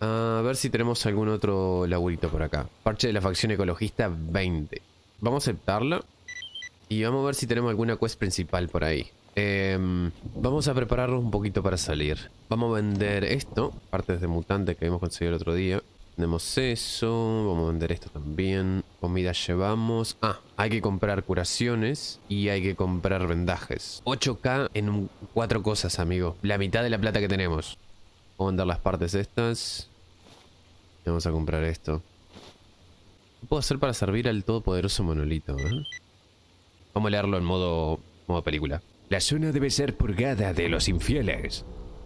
A ver si tenemos algún otro laburito por acá. Parche de la facción ecologista 20. Vamos a aceptarla. Y vamos a ver si tenemos alguna quest principal por ahí. Em, vamos a prepararnos un poquito para salir. Vamos a vender esto. Partes de mutantes que habíamos conseguido el otro día. Tenemos eso. Vamos a vender esto también. Comida llevamos. Ah, hay que comprar curaciones y hay que comprar vendajes. 8K en cuatro cosas, amigo. La mitad de la plata que tenemos. Vamos a las partes estas. vamos a comprar esto. ¿Qué puedo hacer para servir al todopoderoso monolito? ¿eh? Vamos a leerlo en modo, modo película. La zona debe ser purgada de los infieles.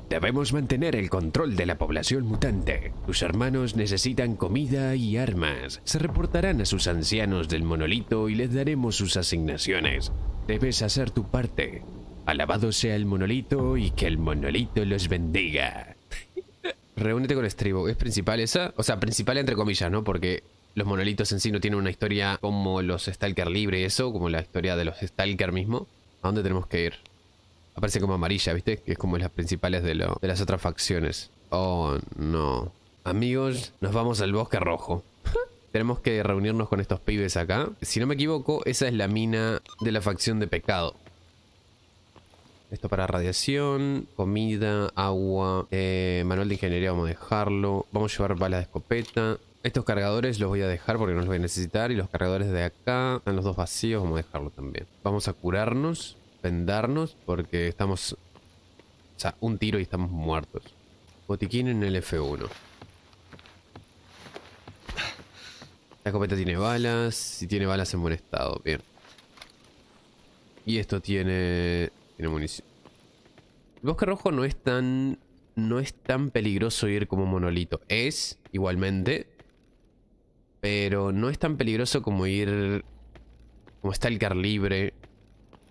Debemos mantener el control de la población mutante. Tus hermanos necesitan comida y armas. Se reportarán a sus ancianos del monolito y les daremos sus asignaciones. Debes hacer tu parte. Alabado sea el monolito y que el monolito los bendiga. Reúnete con Estribo. ¿Es principal esa? O sea, principal entre comillas, ¿no? Porque los monolitos en sí no tienen una historia como los Stalker libre, eso, como la historia de los Stalker mismo. ¿A dónde tenemos que ir? Aparece como amarilla, ¿viste? Que es como las principales de, de las otras facciones. Oh, no. Amigos, nos vamos al bosque rojo. tenemos que reunirnos con estos pibes acá. Si no me equivoco, esa es la mina de la facción de pecado. Esto para radiación, comida, agua, eh, manual de ingeniería vamos a dejarlo. Vamos a llevar balas de escopeta. Estos cargadores los voy a dejar porque no los voy a necesitar. Y los cargadores de acá, están los dos vacíos, vamos a dejarlo también. Vamos a curarnos, vendarnos, porque estamos... O sea, un tiro y estamos muertos. Botiquín en el F1. La escopeta tiene balas. Si tiene balas en buen estado, bien. Y esto tiene el bosque rojo no es tan... No es tan peligroso ir como monolito. Es, igualmente. Pero no es tan peligroso como ir... Como está car libre.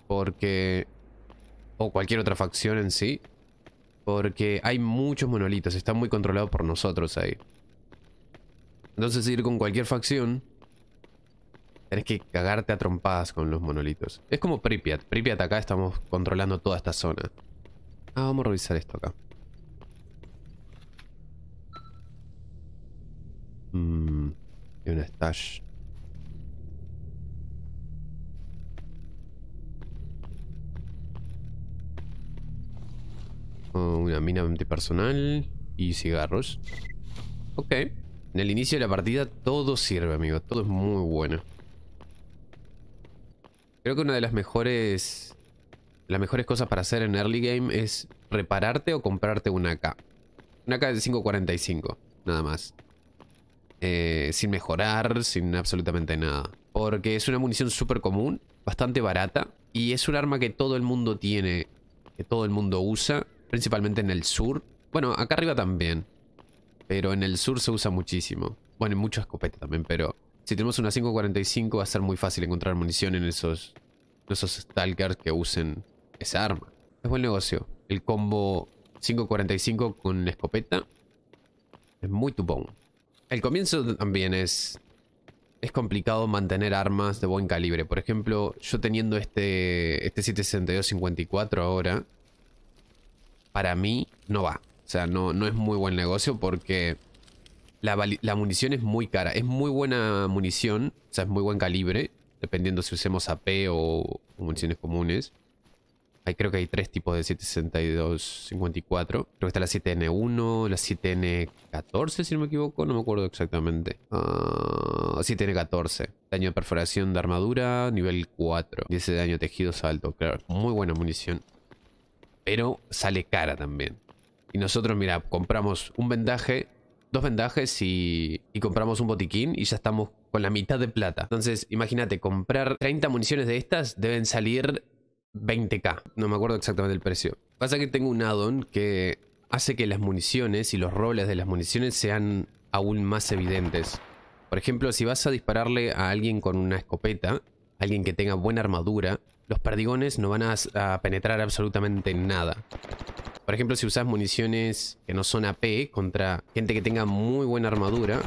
Porque... O cualquier otra facción en sí. Porque hay muchos monolitos. Está muy controlado por nosotros ahí. Entonces ir con cualquier facción Tenés que cagarte a trompadas con los monolitos. Es como Pripyat. Pripyat acá estamos controlando toda esta zona. Ah, vamos a revisar esto acá. Mmm. una stash. Oh, una mina antipersonal y cigarros. Ok. En el inicio de la partida todo sirve, amigo. Todo es muy bueno. Creo que una de las mejores las mejores cosas para hacer en early game es repararte o comprarte una AK. Una AK de 5.45, nada más. Eh, sin mejorar, sin absolutamente nada. Porque es una munición súper común, bastante barata. Y es un arma que todo el mundo tiene, que todo el mundo usa, principalmente en el sur. Bueno, acá arriba también. Pero en el sur se usa muchísimo. Bueno, en muchos escopeta también, pero si tenemos una 5.45 va a ser muy fácil encontrar munición en esos, esos stalkers que usen esa arma. Es buen negocio. El combo 5.45 con escopeta es muy tupón. El comienzo también es... Es complicado mantener armas de buen calibre. Por ejemplo, yo teniendo este, este 762-54 ahora, para mí no va. O sea, no, no es muy buen negocio porque la, munición es muy cara. Es muy buena munición. O sea, es muy buen calibre. Dependiendo si usemos AP o, municiones comunes. hay creo que hay tres tipos de 762, 54. Creo que está la 7N1, la 7N14, si no me equivoco. No me acuerdo exactamente. 7N14. Ah, daño de perforación de armadura, nivel 4. y ese daño de tejidos alto. Claro, muy buena munición. Pero sale cara también. Y nosotros, mira, compramos un vendaje dos vendajes y, compramos un botiquín y ya estamos con la mitad de plata. Entonces, imagínate, comprar 30 municiones de estas deben salir 20k. No me acuerdo exactamente el precio. Pasa que tengo un addon que hace que las municiones y los roles de las municiones sean aún más evidentes. Por ejemplo, si vas a dispararle a alguien con una escopeta, alguien que tenga buena armadura, los perdigones no van a, a penetrar absolutamente nada. Por ejemplo, si usas municiones que no son AP contra gente que tenga muy buena armadura,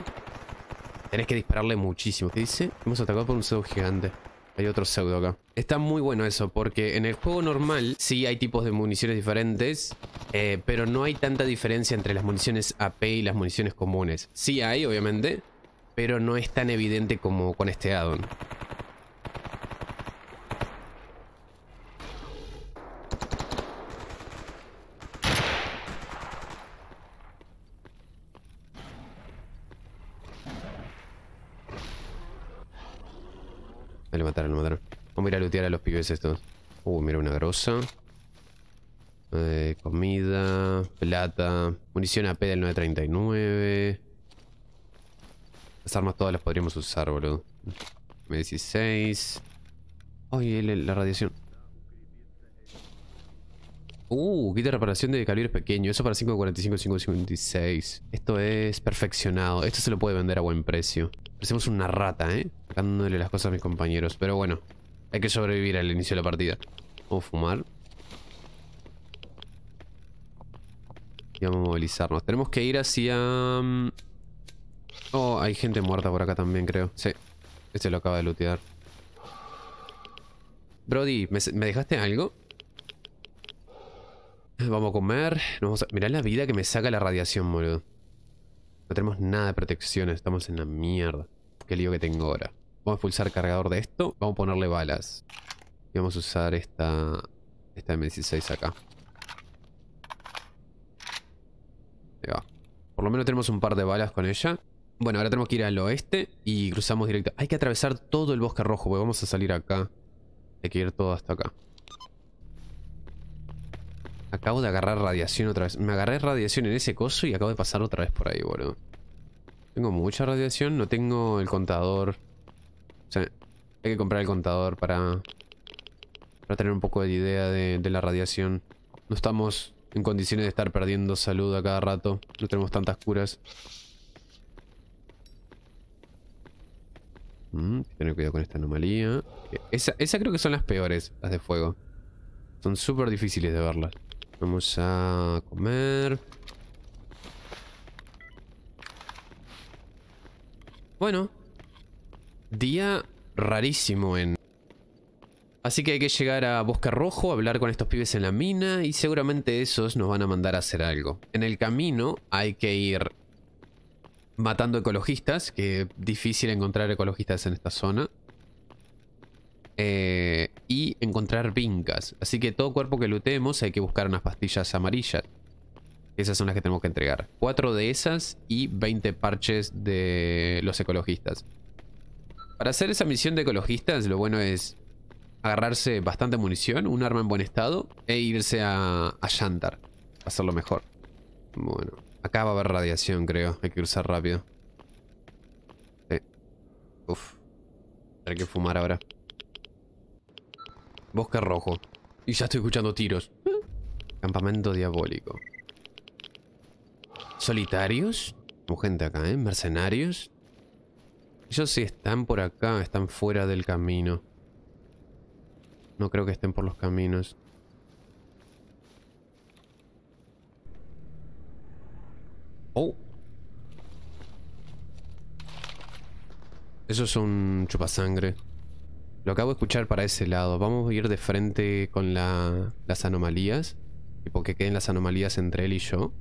tenés que dispararle muchísimo. ¿Qué dice? Hemos atacado por un pseudo gigante. Hay otro pseudo acá. Está muy bueno eso, porque en el juego normal sí hay tipos de municiones diferentes, eh, pero no hay tanta diferencia entre las municiones AP y las municiones comunes. Sí hay, obviamente, pero no es tan evidente como con este addon. Le mataron, lo mataron. Vamos a ir a lootear a los pibes estos. Uh, mira una grosa. Eh, comida, plata, munición AP del 939. Las armas todas las podríamos usar, boludo. M16. Ay, la radiación. Uh, kit reparación de calibre pequeño. Eso para 5.45, 5.56. Esto es perfeccionado. Esto se lo puede vender a buen precio. Parecemos una rata, ¿eh? Dándole las cosas a mis compañeros. Pero bueno, hay que sobrevivir al inicio de la partida. Vamos a fumar. Y vamos a movilizarnos. Tenemos que ir hacia... Mm, oh, hay gente muerta por acá también, creo. Sí. Este lo acaba de lootear. Brody, ¿me dejaste algo? Vamos a comer. Mirá la vida que me saca la radiación, boludo. No tenemos nada de protección. Estamos en la mierda. Qué lío que tengo ahora. Vamos a pulsar cargador de esto. Vamos a ponerle balas. Y vamos a usar esta... Esta M16 acá. va. Por lo menos tenemos un par de balas con ella. Bueno, ahora tenemos que ir al oeste y cruzamos directo. Hay que atravesar todo el bosque rojo, porque vamos a salir acá. Hay que ir todo hasta acá. Acabo de agarrar radiación otra vez. Me agarré radiación en ese coso y acabo de pasar otra vez por ahí, boludo. Tengo mucha radiación, no tengo el contador. O sea, hay que comprar el contador para, para tener un poco de idea de, la radiación. No estamos en condiciones de estar perdiendo salud a cada rato. No tenemos tantas curas. Mm, tener cuidado con esta anomalía. Esa, esa creo que son las peores, las de fuego. Son súper difíciles de verlas. Vamos a comer. Bueno. Día rarísimo en... Así que hay que llegar a Bosque Rojo, hablar con estos pibes en la mina y seguramente esos nos van a mandar a hacer algo. En el camino hay que ir matando ecologistas, que es difícil encontrar ecologistas en esta zona. Eh, y vincas. Así que todo cuerpo que luteemos hay que buscar unas pastillas amarillas. Esas son las que tenemos que entregar. Cuatro de esas y 20 parches de los ecologistas. Para hacer esa misión de ecologistas, lo bueno es agarrarse bastante munición, un arma en buen estado e irse a, a Hacerlo mejor. Bueno, acá va a haber radiación, creo. Hay que cruzar rápido. Uf. que fumar ahora. Bosque rojo. Y ya estoy escuchando tiros. Campamento diabólico. ¿Solitarios? Como gente acá, ¿eh? ¿Mercenarios? Ellos sí están por acá, están fuera del camino. No creo que estén por los caminos. Oh. Eso es un chupasangre. Lo acabo de escuchar para ese lado. Vamos a ir de frente con las anomalías. y porque queden las anomalías entre él y yo.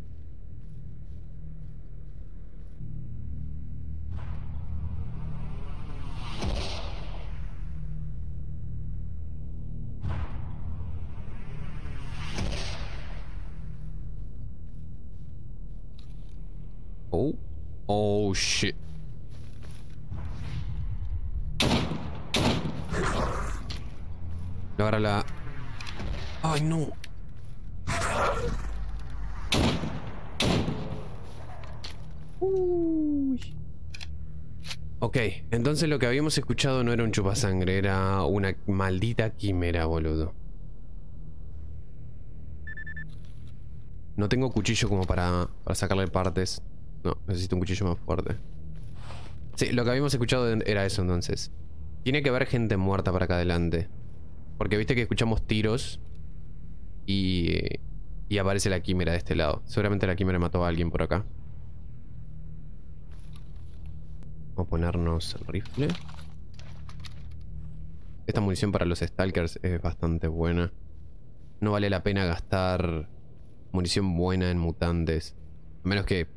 Ay, no. Uy. Ok, entonces lo que habíamos escuchado no era un chupasangre, era una maldita quimera, boludo. No tengo cuchillo como para, para sacarle partes. No, necesito un cuchillo más fuerte. Sí, lo que habíamos escuchado era eso entonces. Tiene que haber gente muerta para acá adelante. Porque viste que escuchamos tiros y, aparece la quimera de este lado. Seguramente la quimera mató a alguien por acá. Vamos a ponernos el rifle. Esta munición para los stalkers es bastante buena. No vale la pena gastar munición buena en mutantes. A menos que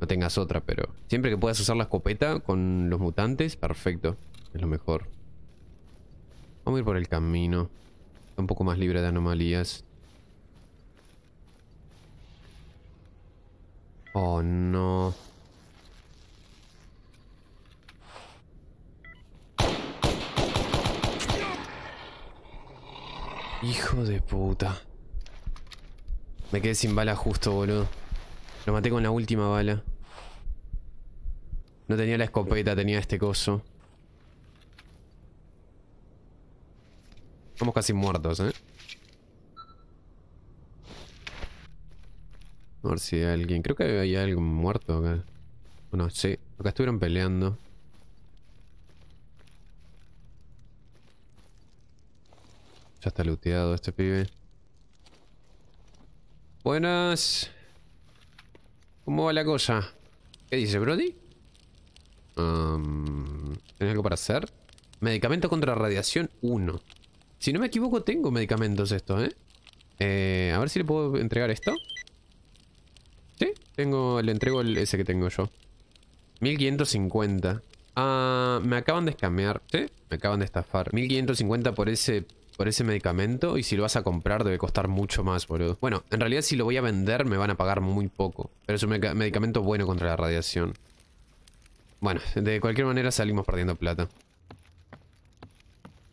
no tengas otra, pero... Siempre que puedas usar la escopeta con los mutantes, perfecto. Es lo mejor. Vamos a ir por el camino un poco más libre de anomalías. Oh, no. Hijo de puta. Me quedé sin bala justo, boludo. Lo maté con la última bala. No tenía la escopeta, tenía este coso. Estamos casi muertos, ¿eh? A ver si hay alguien... Creo que hay alguien muerto acá. Bueno, sí. Acá estuvieron peleando. Ya está looteado este pibe. Buenas. ¿Cómo va la cosa? ¿Qué dice, Brody? Um, algo para hacer? Medicamento contra radiación 1. Si no me equivoco, tengo medicamentos estos, ¿eh? ¿eh? A ver si le puedo entregar esto. Sí, tengo, le entrego el, ese que tengo yo. 1550. Ah, me acaban de escamear, ¿sí? Me acaban de estafar. 1550 por ese por ese medicamento y si lo vas a comprar debe costar mucho más, boludo. Bueno, en realidad si lo voy a vender me van a pagar muy poco. Pero es un medicamento bueno contra la radiación. Bueno, de cualquier manera salimos perdiendo plata.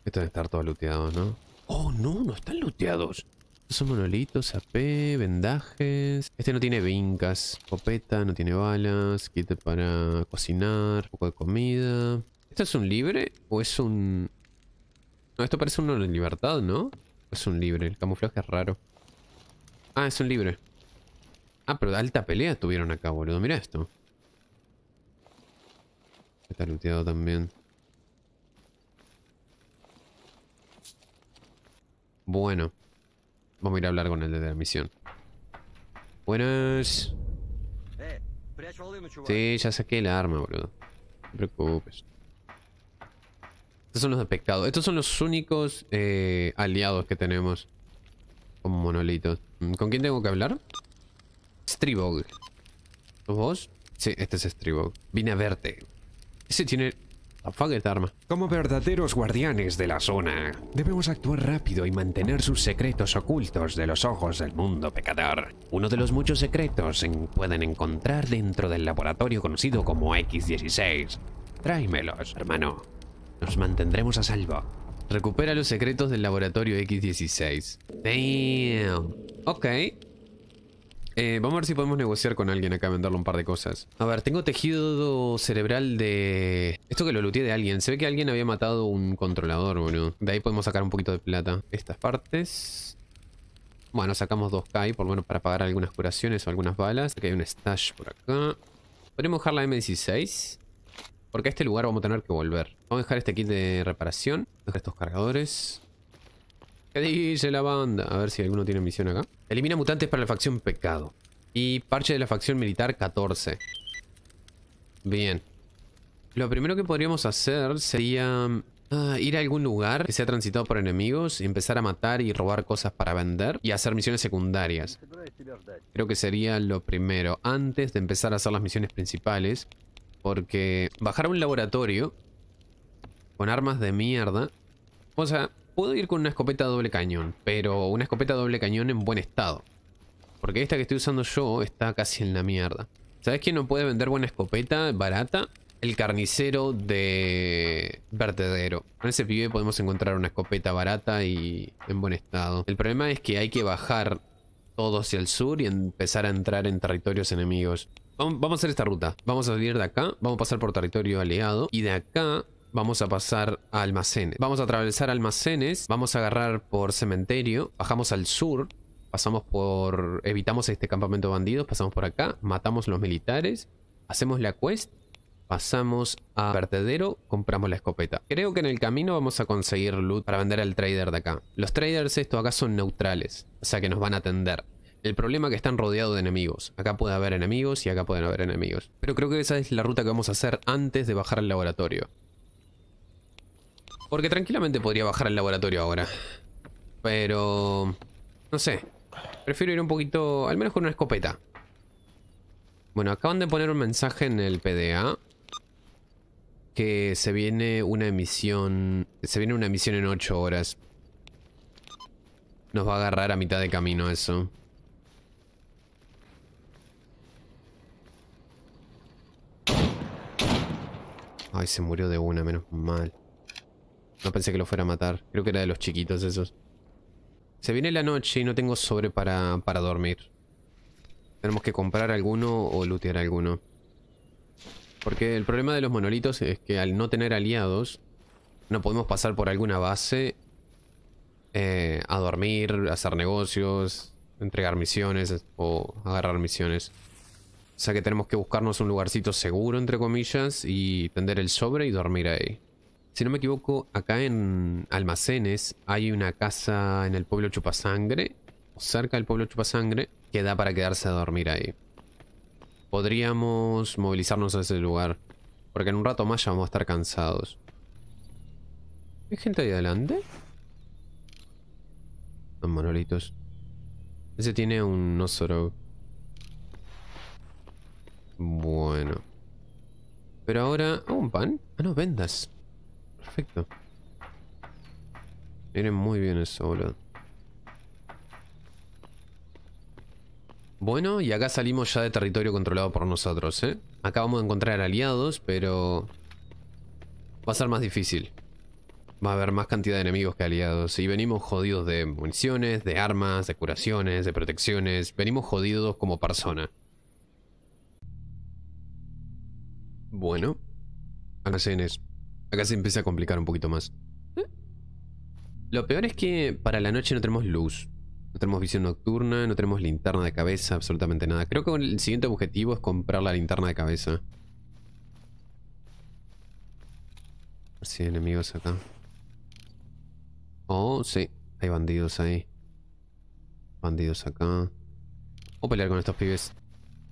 Esto debe estar todo luteado, ¿no? Oh, no, no están looteados. son monolitos, AP, vendajes. Este no tiene vincas, copeta, no tiene balas, Quite para cocinar, poco de comida. ¿Esto es un libre o es un...? No, esto parece uno en libertad, ¿no? Es un libre, el camuflaje es raro. Ah, es un libre. Ah, pero alta pelea tuvieron acá, boludo. Mira esto. Está looteado también. Bueno. Vamos a ir a hablar con el de la misión. Buenas. Sí, ya saqué el arma, boludo. No te preocupes. Estos son los afectados. Estos son los únicos eh, aliados que tenemos. Como monolitos. Mm, ¿Con quién tengo que hablar? Stribog. vos? Sí, este es Stribog. Vine a verte. Ese tiene como verdaderos guardianes de la zona, debemos actuar rápido y mantener sus secretos ocultos de los ojos del mundo pecador. Uno de los muchos secretos se pueden encontrar dentro del laboratorio conocido como X-16. Tráemelos, hermano. Nos mantendremos a salvo. Recupera los secretos del laboratorio X-16. Damn. Ok. Eh, vamos a ver si podemos negociar con alguien acá, venderle un par de cosas. A ver, tengo tejido cerebral de... Esto que lo looteé de alguien. Se ve que alguien había matado un controlador, boludo. De ahí podemos sacar un poquito de plata. Estas partes... Bueno, sacamos dos k por bueno para pagar algunas curaciones o algunas balas. Aquí hay un stash por acá. Podríamos dejar la M16. Porque a este lugar vamos a tener que volver. Vamos a dejar este kit de reparación. Dejar estos cargadores. ¿Qué dice la banda? A ver si alguno tiene misión acá. Elimina mutantes para la facción pecado. Y parche de la facción militar 14. Bien. Lo primero que podríamos hacer sería ah, ir a algún lugar que sea transitado por enemigos, y empezar a matar y robar cosas para vender y hacer misiones secundarias. Creo que sería lo primero, antes de empezar a hacer las misiones principales. Porque bajar a un laboratorio con armas de mierda... O sea, Puedo ir con una escopeta doble cañón, pero una escopeta doble cañón en buen estado. Porque esta que estoy usando yo está casi en la mierda. ¿Sabes quién no puede vender buena escopeta barata? El carnicero de vertedero. Con ese pibe podemos encontrar una escopeta barata y en buen estado. El problema es que hay que bajar todo hacia el sur y empezar a entrar en territorios enemigos. Vamos a hacer esta ruta. Vamos a salir de acá, vamos a pasar por territorio aliado. Y de acá vamos a pasar a almacenes. Vamos a atravesar almacenes, vamos a agarrar por cementerio, bajamos al sur, pasamos por... evitamos este campamento de bandidos, pasamos por acá, matamos los militares, hacemos la quest, pasamos a vertedero, compramos la escopeta. Creo que en el camino vamos a conseguir loot para vender al trader de acá. Los traders esto acá son neutrales, o sea que nos van a atender. El problema es que están rodeados de enemigos. Acá puede haber enemigos y acá pueden haber enemigos. Pero creo que esa es la ruta que vamos a hacer antes de bajar al laboratorio. Porque tranquilamente podría bajar al laboratorio ahora. Pero... No sé. Prefiero ir un poquito... Al menos con una escopeta. Bueno, acaban de poner un mensaje en el PDA. Que se viene una emisión... Se viene una emisión en 8 horas. Nos va a agarrar a mitad de camino eso. Ay, se murió de una, menos mal. No pensé que lo fuera a matar. Creo que era de los chiquitos esos. Se viene la noche y no tengo sobre para, para dormir. Tenemos que comprar alguno o lootear alguno. Porque el problema de los monolitos es que al no tener aliados, no podemos pasar por alguna base eh, a dormir, hacer negocios, entregar misiones o agarrar misiones. O sea que tenemos que buscarnos un lugarcito seguro, entre comillas, y tender el sobre y dormir ahí. Si no me equivoco, acá en Almacenes hay una casa en el pueblo Chupasangre, cerca del pueblo Chupasangre, que da para quedarse a dormir ahí. Podríamos movilizarnos a ese lugar, porque en un rato más ya vamos a estar cansados. ¿Hay gente ahí adelante? Son monolitos. Ese tiene un Nosoro. Bueno. Pero ahora... un pan. Ah, no, vendas perfecto. Miren muy bien eso, boludo. Bueno, y acá salimos ya de territorio controlado por nosotros, ¿eh? Acá vamos a encontrar aliados, pero... Va a ser más difícil. Va a haber más cantidad de enemigos que aliados. Y venimos jodidos de municiones, de armas, de curaciones, de protecciones. Venimos jodidos como persona. Bueno. es Acá se empieza a complicar un poquito más. ¿Mm? Lo peor es que para la noche no tenemos luz. No tenemos visión nocturna, no tenemos linterna de cabeza, absolutamente nada. Creo que el siguiente objetivo es comprar la linterna de cabeza. A ver Si hay enemigos acá. Oh, sí. Hay bandidos ahí. Bandidos acá. ¿O pelear con estos pibes.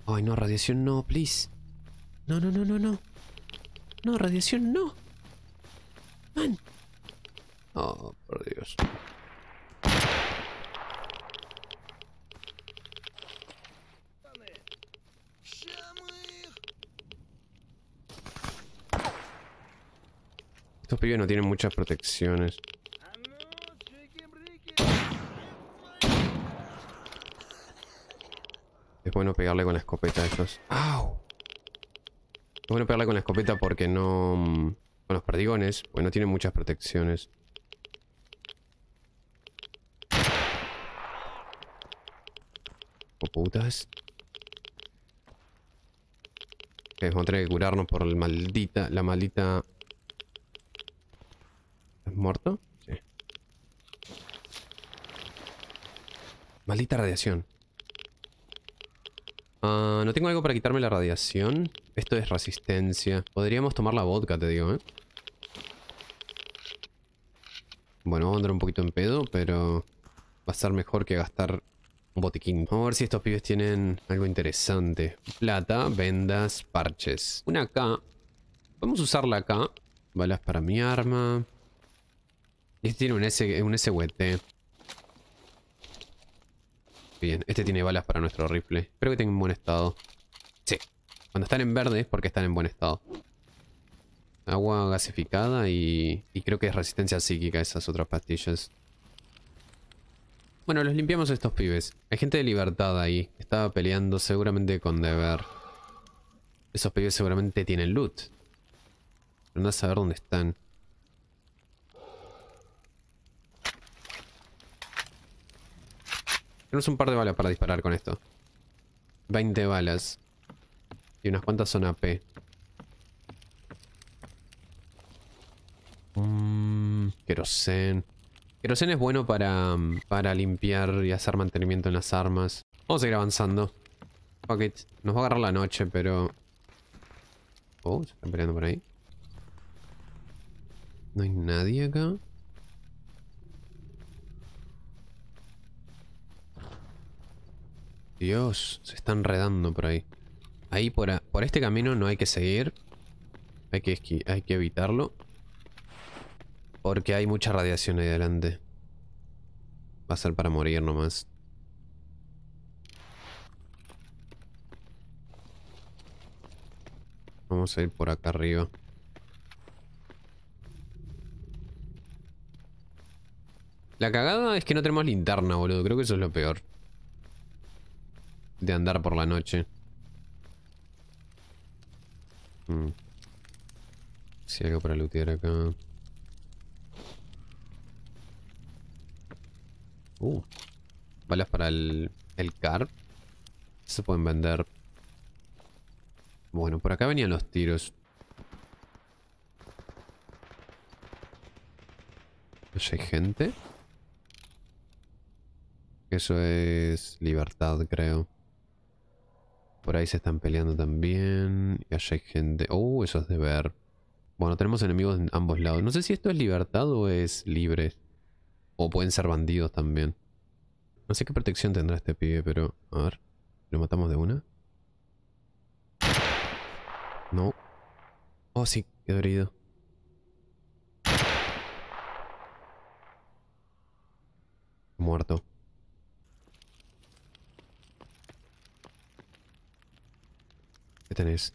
Ay, no, radiación no, please. No, no, no, no, no. No, radiación no. Oh, por Dios. Estos pibes no tienen muchas protecciones. Es bueno pegarle con la escopeta a estos. Es bueno pegarle con la escopeta porque no... Mm, con los perdigones, pues no tienen muchas protecciones. Oh, putas. vamos a tener que curarnos por el maldita, la maldita... ¿Estás muerto? Sí. Maldita radiación. Ah, no tengo algo para quitarme la radiación. Esto es resistencia. Podríamos tomar la vodka, te digo, ¿eh? Bueno, vamos a un poquito en pedo, pero va a ser mejor que gastar un botiquín. Vamos a ver si estos pibes tienen algo interesante. Plata, vendas, parches. Una K. Vamos a usarla acá. Balas para mi arma. Y este tiene un, un SWT bien. Este, este tiene balas para nuestro rifle. Espero que tengo un buen estado. Sí. Cuando están en verde es porque están en buen estado. Agua gasificada y, creo que es resistencia psíquica esas otras pastillas. Bueno, los limpiamos estos pibes. Hay gente de libertad ahí. Estaba peleando seguramente con deber. Esos pibes seguramente tienen loot. Pero no a saber dónde están. Tenemos un par de balas para disparar con esto. 20 balas. Y unas cuantas son AP. Kerosene mm, Querosen. es bueno para, para limpiar y hacer mantenimiento en las armas. Vamos a seguir avanzando. Nos va a agarrar la noche, pero... Oh, se están peleando por ahí. No hay nadie acá. Dios, se están redando por ahí. Ahí por, este camino no hay que seguir. Hay que, hay que evitarlo. Porque hay mucha radiación ahí adelante. Va a ser para morir nomás. Vamos a ir por acá arriba. La cagada es que no tenemos linterna, boludo. Creo que eso es lo peor de andar por la noche. Mm. Si algo para lootear acá. Uh. Balas para el, el car. Se pueden vender. Bueno, por acá venían los tiros. ¿No hay gente? Eso es libertad, creo. Por ahí se están peleando también. Y allá hay gente... Uh, eso es de ver. Bueno, tenemos enemigos en ambos lados. No sé si esto es libertad o es libre. O pueden ser bandidos también. No sé qué protección tendrá este pibe, pero... A ver. ¿Lo matamos de una? No. Oh, sí. Quedó herido. Muerto. tenés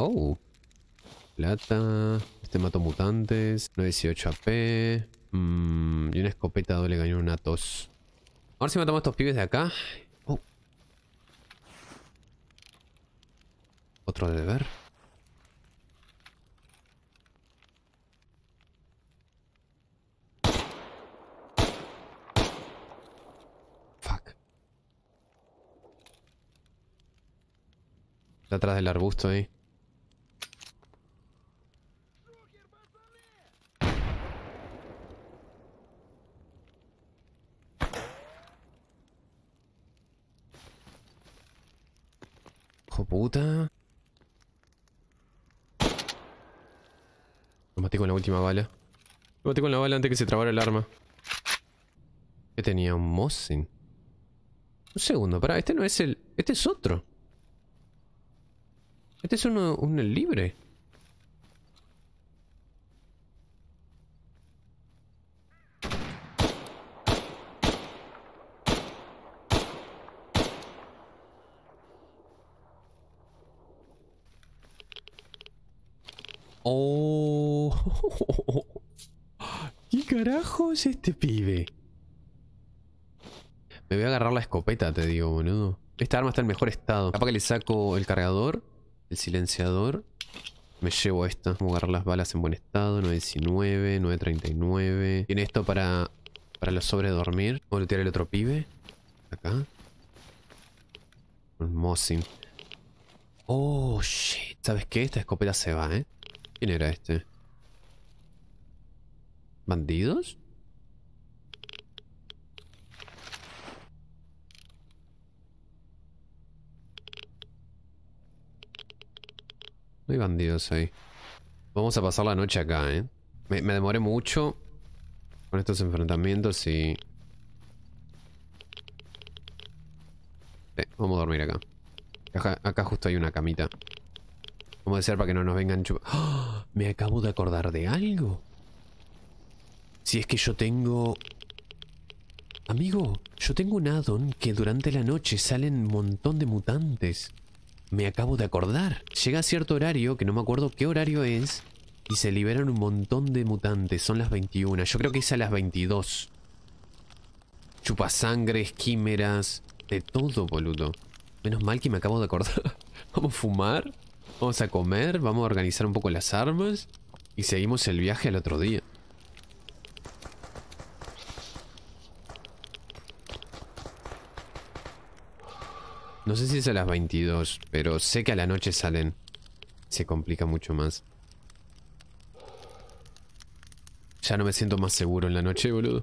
Oh. Plata. Este mato mutantes. 98 AP. Mm, y una escopeta doble cañón, una tos. Ahora si matamos a estos pibes de acá. Oh. Otro deber. Detrás atrás del arbusto ahí. Hijo puta. Lo maté con la última bala. Lo maté con la bala antes que se trabara el arma. Que tenía? ¿Un Mosin? Un segundo, pará. Este no es el... Este es otro. Este es uno, libre. Oh. ¿Qué carajo es este pibe? Me voy a agarrar la escopeta, te digo, boludo. Esta arma está en mejor estado. ¿Para que le saco el cargador el silenciador. Me llevo esta. Vamos a agarrar las balas en buen estado. 919, 939. Tiene esto para, para los sobredormir. Vamos a tirar el otro pibe. Acá. Un Mosin. Oh, shit. ¿Sabes qué? Esta escopeta se va, ¿eh? ¿Quién era este? ¿Bandidos? hay bandidos ahí. Vamos a pasar la noche acá, ¿eh? Me, demoré mucho con estos enfrentamientos y... vamos a dormir acá. acá. justo hay una camita. Vamos a desear para que no nos vengan chupando. ¡Ah! Me acabo de acordar de algo. Si es que yo tengo... Amigo, yo tengo un addon que durante la noche salen un montón de mutantes. Me acabo de acordar. Llega a cierto horario, que no me acuerdo qué horario es, y se liberan un montón de mutantes. Son las 21. Yo creo que es a las 22. sangre, esquímeras, de todo, boludo. Menos mal que me acabo de acordar. Vamos a fumar, vamos a comer, vamos a organizar un poco las armas y seguimos el viaje al otro día. No sé si es a las 22, pero sé que a la noche salen. Se complica mucho más. Ya no me siento más seguro en la noche, boludo.